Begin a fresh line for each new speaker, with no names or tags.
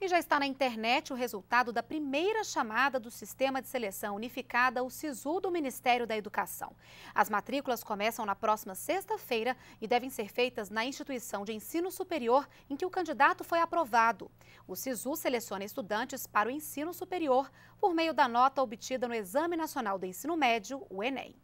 E já está na internet o resultado da primeira chamada do Sistema de Seleção Unificada, o SISU, do Ministério da Educação. As matrículas começam na próxima sexta-feira e devem ser feitas na instituição de ensino superior em que o candidato foi aprovado. O SISU seleciona estudantes para o ensino superior por meio da nota obtida no Exame Nacional do Ensino Médio, o Enem.